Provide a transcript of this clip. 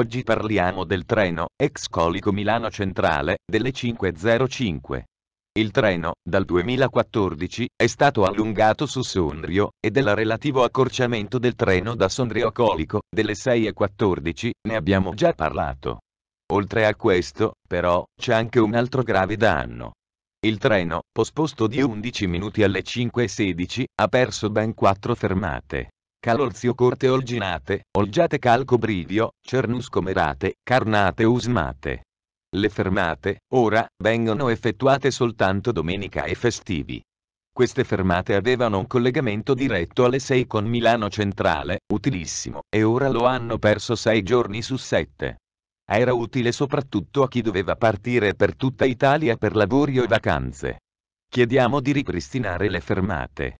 Oggi parliamo del treno, ex Colico Milano Centrale, delle 505. Il treno, dal 2014, è stato allungato su Sondrio, e del relativo accorciamento del treno da Sondrio a Colico, delle 6.14, ne abbiamo già parlato. Oltre a questo, però, c'è anche un altro grave danno. Il treno, posposto di 11 minuti alle 5.16, ha perso ben 4 fermate calorzio corte olginate, olgiate calco brivio, cernusco merate, carnate usmate. Le fermate, ora, vengono effettuate soltanto domenica e festivi. Queste fermate avevano un collegamento diretto alle 6 con Milano Centrale, utilissimo, e ora lo hanno perso 6 giorni su 7. Era utile soprattutto a chi doveva partire per tutta Italia per lavori o vacanze. Chiediamo di ripristinare le fermate.